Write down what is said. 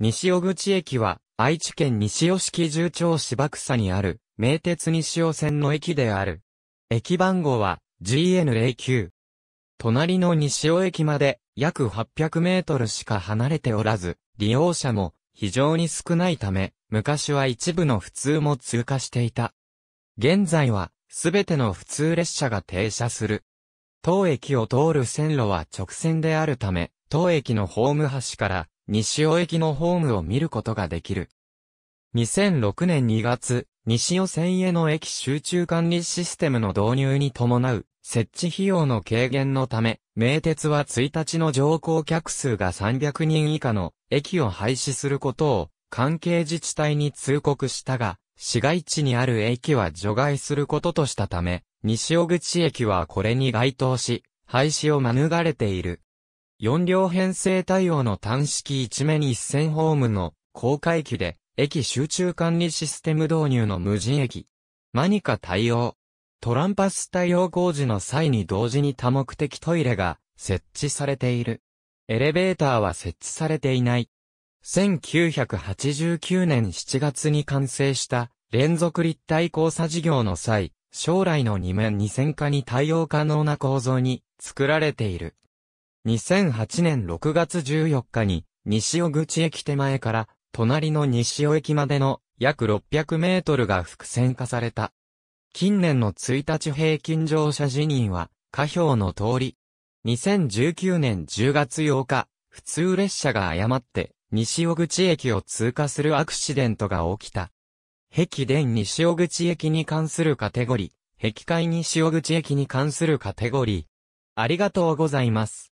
西尾口駅は、愛知県西尾式重町芝草にある、名鉄西尾線の駅である。駅番号は、GN09。隣の西尾駅まで、約800メートルしか離れておらず、利用者も、非常に少ないため、昔は一部の普通も通過していた。現在は、すべての普通列車が停車する。当駅を通る線路は直線であるため、当駅のホーム端から西尾駅のホームを見ることができる。2006年2月、西尾線への駅集中管理システムの導入に伴う設置費用の軽減のため、名鉄は1日の乗降客数が300人以下の駅を廃止することを関係自治体に通告したが、市街地にある駅は除外することとしたため、西尾口駅はこれに該当し、廃止を免れている。4両編成対応の単式1面1000ホームの公開機で、駅集中管理システム導入の無人駅。マニカ対応。トランパス対応工事の際に同時に多目的トイレが設置されている。エレベーターは設置されていない。1989年7月に完成した連続立体交差事業の際、将来の2面2000化に対応可能な構造に作られている。2008年6月14日に、西尾口駅手前から、隣の西尾駅までの約600メートルが複線化された。近年の1日平均乗車辞任は、下表の通り。2019年10月8日、普通列車が誤って西尾口駅を通過するアクシデントが起きた。壁電西尾口駅に関するカテゴリー、壁海西尾口駅に関するカテゴリー。ありがとうございます。